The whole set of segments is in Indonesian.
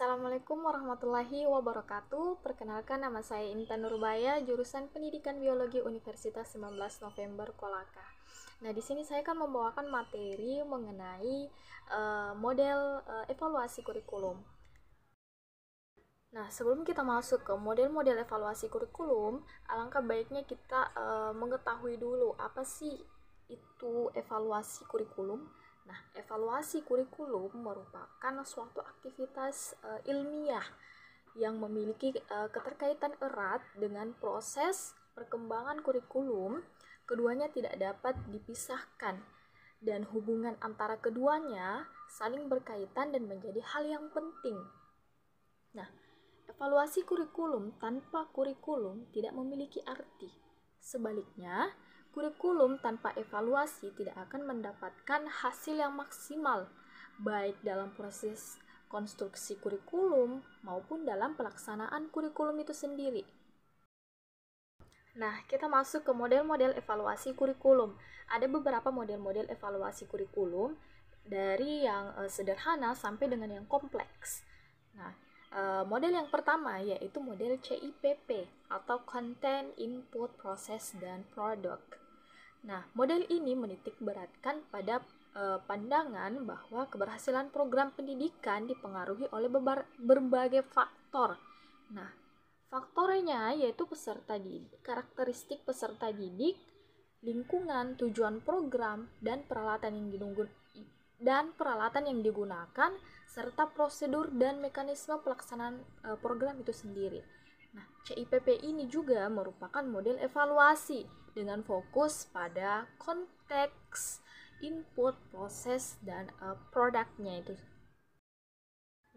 Assalamualaikum warahmatullahi wabarakatuh. Perkenalkan nama saya Intan Nurbaya, jurusan Pendidikan Biologi Universitas 19 November Kolaka. Nah, di sini saya akan membawakan materi mengenai uh, model uh, evaluasi kurikulum. Nah, sebelum kita masuk ke model-model evaluasi kurikulum, alangkah baiknya kita uh, mengetahui dulu apa sih itu evaluasi kurikulum Nah, evaluasi kurikulum merupakan suatu aktivitas uh, ilmiah yang memiliki uh, keterkaitan erat dengan proses perkembangan kurikulum. Keduanya tidak dapat dipisahkan dan hubungan antara keduanya saling berkaitan dan menjadi hal yang penting. Nah, evaluasi kurikulum tanpa kurikulum tidak memiliki arti. Sebaliknya, Kurikulum tanpa evaluasi tidak akan mendapatkan hasil yang maksimal, baik dalam proses konstruksi kurikulum maupun dalam pelaksanaan kurikulum itu sendiri. Nah, kita masuk ke model-model evaluasi kurikulum. Ada beberapa model-model evaluasi kurikulum dari yang eh, sederhana sampai dengan yang kompleks. Nah, Eh, model yang pertama yaitu model CIPP atau Content, Input, Process dan Product. Nah, model ini menitik beratkan pada uh, pandangan bahwa keberhasilan program pendidikan dipengaruhi oleh berbagai faktor. Nah, faktornya yaitu peserta didik, karakteristik peserta didik, lingkungan, tujuan program, dan peralatan yang dan peralatan yang digunakan serta prosedur dan mekanisme pelaksanaan eh, program itu sendiri. Nah, CIPP ini juga merupakan model evaluasi dengan fokus pada konteks, input, proses, dan e, produknya itu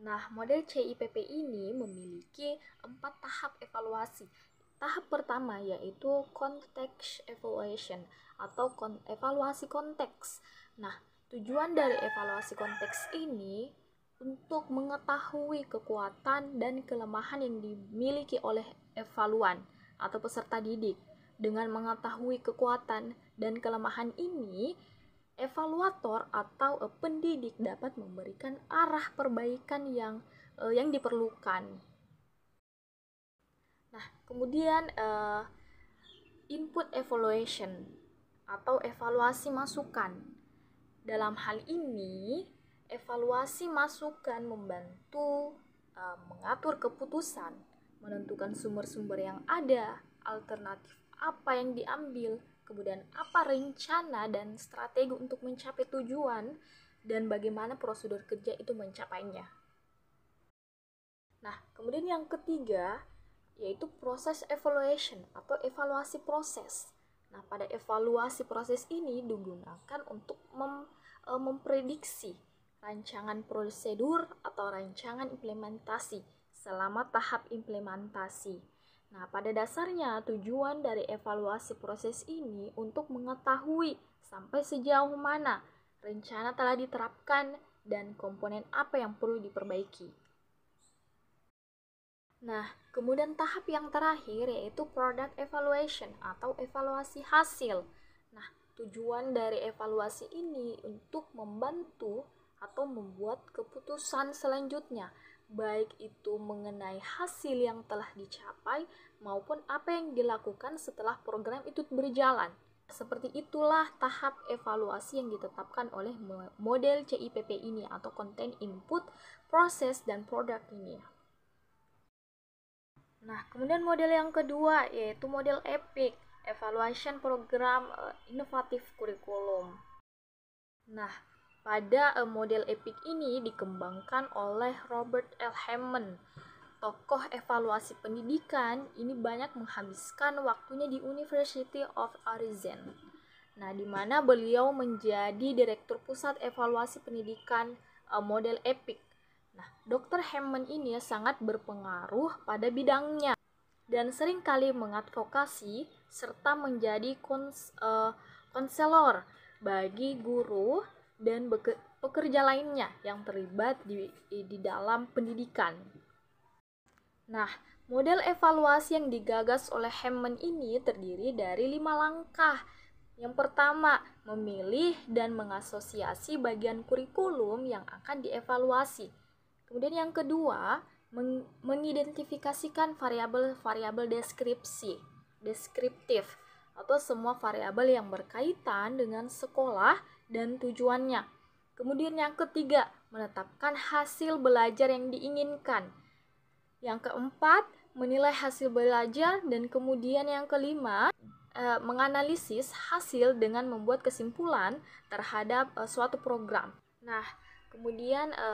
Nah, model CIPP ini memiliki empat tahap evaluasi. Tahap pertama yaitu context evaluation atau kon evaluasi konteks. Nah, Tujuan dari evaluasi konteks ini untuk mengetahui kekuatan dan kelemahan yang dimiliki oleh evaluan atau peserta didik. Dengan mengetahui kekuatan dan kelemahan ini, evaluator atau eh, pendidik dapat memberikan arah perbaikan yang eh, yang diperlukan. Nah, kemudian eh, input evaluation atau evaluasi masukan dalam hal ini, evaluasi masukan membantu uh, mengatur keputusan, menentukan sumber-sumber yang ada, alternatif apa yang diambil, kemudian apa rencana dan strategi untuk mencapai tujuan, dan bagaimana prosedur kerja itu mencapainya. Nah, kemudian yang ketiga yaitu proses evaluation atau evaluasi proses. Nah, pada evaluasi proses ini digunakan untuk mem, e, memprediksi rancangan prosedur atau rancangan implementasi selama tahap implementasi. Nah, pada dasarnya tujuan dari evaluasi proses ini untuk mengetahui sampai sejauh mana rencana telah diterapkan dan komponen apa yang perlu diperbaiki. Nah, kemudian tahap yang terakhir yaitu product evaluation atau evaluasi hasil. Nah, tujuan dari evaluasi ini untuk membantu atau membuat keputusan selanjutnya, baik itu mengenai hasil yang telah dicapai maupun apa yang dilakukan setelah program itu berjalan. Seperti itulah tahap evaluasi yang ditetapkan oleh model CIPP ini atau content input, proses, dan produk ini. Nah, kemudian model yang kedua yaitu model EPIC, Evaluation Program eh, Inovatif Kurikulum. Nah, pada eh, model EPIC ini dikembangkan oleh Robert L. Hammond. Tokoh evaluasi pendidikan ini banyak menghabiskan waktunya di University of Arizona. Nah, di mana beliau menjadi Direktur Pusat Evaluasi Pendidikan eh, model EPIC Nah, Dr. Hammond ini sangat berpengaruh pada bidangnya dan seringkali mengadvokasi serta menjadi kons, uh, konselor bagi guru dan pekerja lainnya yang terlibat di, di dalam pendidikan. Nah, model evaluasi yang digagas oleh Hammond ini terdiri dari lima langkah. Yang pertama, memilih dan mengasosiasi bagian kurikulum yang akan dievaluasi. Kemudian yang kedua, meng mengidentifikasikan variabel-variabel deskripsi, deskriptif atau semua variabel yang berkaitan dengan sekolah dan tujuannya. Kemudian yang ketiga, menetapkan hasil belajar yang diinginkan. Yang keempat, menilai hasil belajar dan kemudian yang kelima, e, menganalisis hasil dengan membuat kesimpulan terhadap e, suatu program. Nah, kemudian e,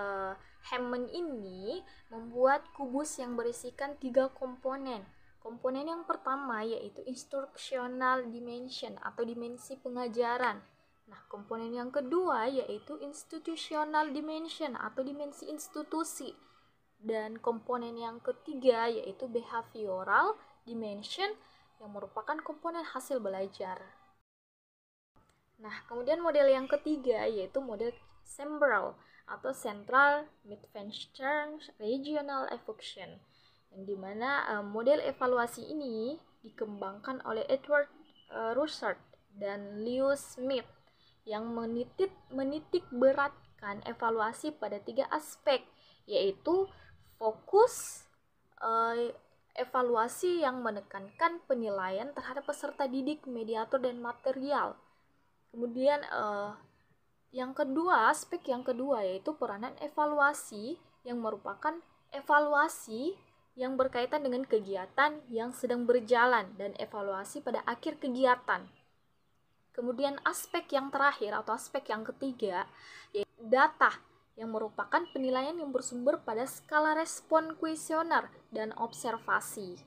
Hammond ini membuat kubus yang berisikan tiga komponen. Komponen yang pertama yaitu instructional dimension atau dimensi pengajaran. Nah, komponen yang kedua yaitu institutional dimension atau dimensi institusi. Dan komponen yang ketiga yaitu behavioral dimension yang merupakan komponen hasil belajar. Nah, kemudian model yang ketiga yaitu model Central atau Central Midwestern Regional Evolution yang dimana uh, eh, model evaluasi ini dikembangkan oleh Edward uh, Russert dan Leo Smith yang menitik, menitik beratkan evaluasi pada tiga aspek yaitu fokus uh, evaluasi yang menekankan penilaian terhadap peserta didik, mediator, dan material. Kemudian uh, yang kedua, aspek yang kedua yaitu peranan evaluasi yang merupakan evaluasi yang berkaitan dengan kegiatan yang sedang berjalan dan evaluasi pada akhir kegiatan. Kemudian aspek yang terakhir atau aspek yang ketiga yaitu data yang merupakan penilaian yang bersumber pada skala respon kuesioner dan observasi.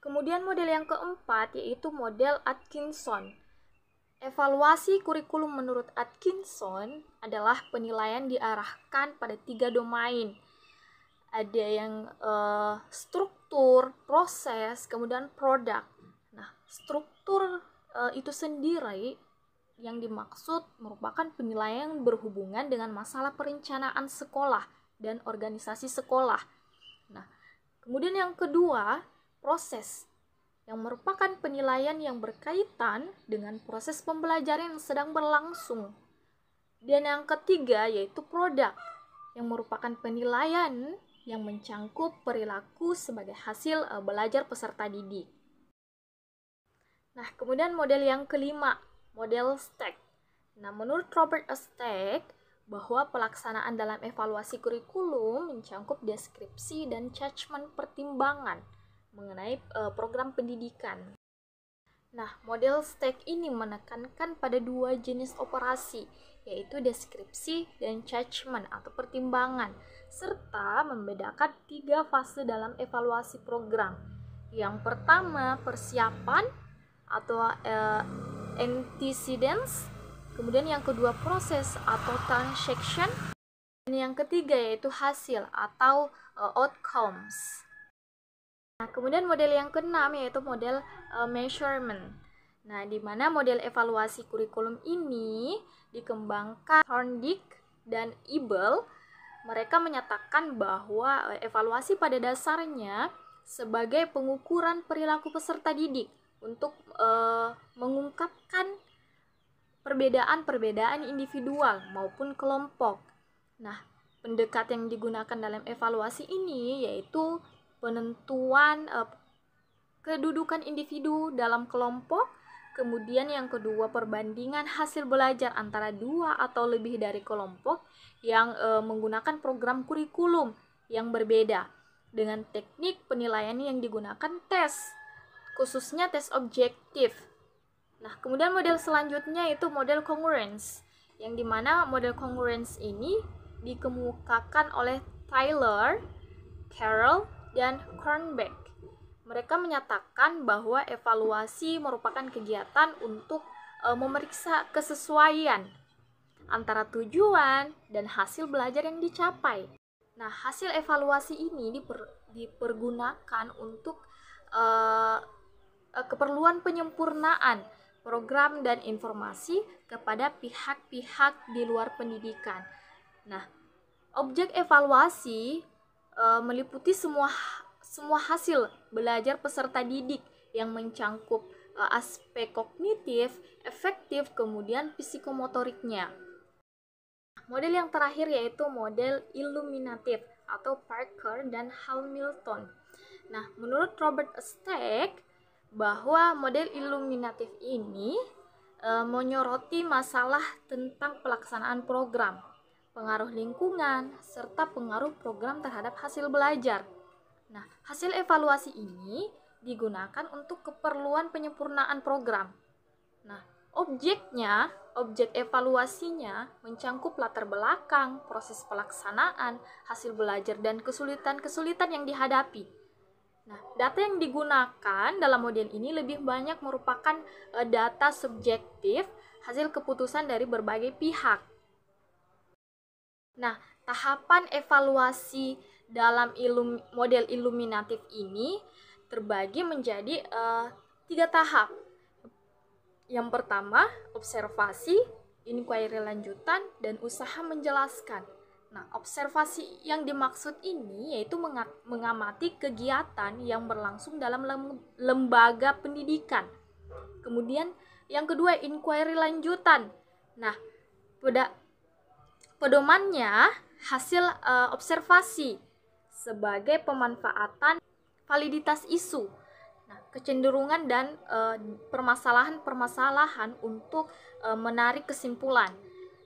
Kemudian model yang keempat yaitu model Atkinson Evaluasi kurikulum menurut Atkinson adalah penilaian diarahkan pada tiga domain. Ada yang uh, struktur, proses, kemudian produk. Nah, struktur uh, itu sendiri yang dimaksud merupakan penilaian berhubungan dengan masalah perencanaan sekolah dan organisasi sekolah. Nah, kemudian yang kedua, proses yang merupakan penilaian yang berkaitan dengan proses pembelajaran yang sedang berlangsung. Dan yang ketiga yaitu produk, yang merupakan penilaian yang mencangkup perilaku sebagai hasil eh, belajar peserta didik. Nah, kemudian model yang kelima, model STACK. Nah, menurut Robert Stack, bahwa pelaksanaan dalam evaluasi kurikulum mencangkup deskripsi dan judgement pertimbangan – mengenai uh, program pendidikan. Nah, model STACK ini menekankan pada dua jenis operasi, yaitu deskripsi dan judgment atau pertimbangan, serta membedakan tiga fase dalam evaluasi program. Yang pertama, persiapan atau uh, antecedents, kemudian yang kedua proses atau transaction, dan yang ketiga yaitu hasil atau uh, outcomes. Nah, kemudian model yang keenam yaitu model uh, measurement. Nah, di mana model evaluasi kurikulum ini dikembangkan Hornick dan Ibel. Mereka menyatakan bahwa e, evaluasi pada dasarnya sebagai pengukuran perilaku peserta didik untuk uh, mengungkapkan perbedaan-perbedaan individual maupun kelompok. Nah, pendekat yang digunakan dalam evaluasi ini yaitu penentuan uh, kedudukan individu dalam kelompok, kemudian yang kedua perbandingan hasil belajar antara dua atau lebih dari kelompok yang e, menggunakan program kurikulum yang berbeda dengan teknik penilaian yang digunakan tes, khususnya tes objektif. Nah, kemudian model selanjutnya itu model congruence, yang dimana model congruence ini dikemukakan oleh Tyler, Carroll, dan Kornbeck. Mereka menyatakan bahwa evaluasi merupakan kegiatan untuk e, memeriksa kesesuaian antara tujuan dan hasil belajar yang dicapai. Nah, hasil evaluasi ini diper, dipergunakan untuk e, e keperluan penyempurnaan program dan informasi kepada pihak-pihak di luar pendidikan. Nah, objek evaluasi Eh, meliputi semua semua hasil belajar peserta didik yang mencangkup e, aspek kognitif, efektif, kemudian psikomotoriknya. Model yang terakhir yaitu model iluminatif atau Parker dan Hamilton. Nah, menurut Robert Stack bahwa model iluminatif ini e, menyoroti masalah tentang pelaksanaan program pengaruh lingkungan, serta pengaruh program terhadap hasil belajar. Nah, hasil evaluasi ini digunakan untuk keperluan penyempurnaan program. Nah, objeknya, objek evaluasinya mencangkup latar belakang, proses pelaksanaan, hasil belajar dan kesulitan-kesulitan yang dihadapi. Nah, data yang digunakan dalam model ini lebih banyak merupakan eh, data subjektif hasil keputusan dari berbagai pihak. Nah, tahapan evaluasi dalam ilum, model iluminatif ini terbagi menjadi uh, tiga tahap. Yang pertama, observasi, inquiry lanjutan, dan usaha menjelaskan. Nah, observasi yang dimaksud ini yaitu mengamati kegiatan yang berlangsung dalam lembaga pendidikan. Kemudian, yang kedua, inquiry lanjutan. Nah, pada pedomannya hasil uh, observasi sebagai pemanfaatan validitas isu Nah, kecenderungan dan eh, permasalahan-permasalahan uh, untuk uh, menarik kesimpulan.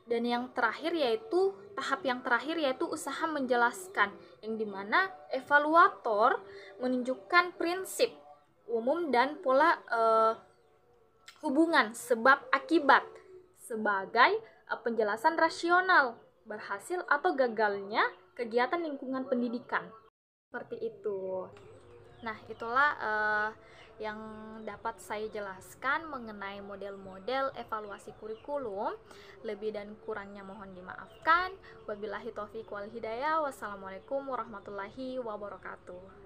Dan yang terakhir yaitu tahap yang terakhir yaitu usaha menjelaskan yang dimana evaluator menunjukkan prinsip umum dan pola uh, hubungan sebab akibat sebagai eh, penjelasan rasional berhasil atau gagalnya kegiatan lingkungan pendidikan. Seperti itu. Nah, itulah uh, yang dapat saya jelaskan mengenai model-model evaluasi kurikulum. Lebih dan kurangnya mohon dimaafkan. Wabillahi taufiq wal hidayah. Wassalamualaikum warahmatullahi wabarakatuh.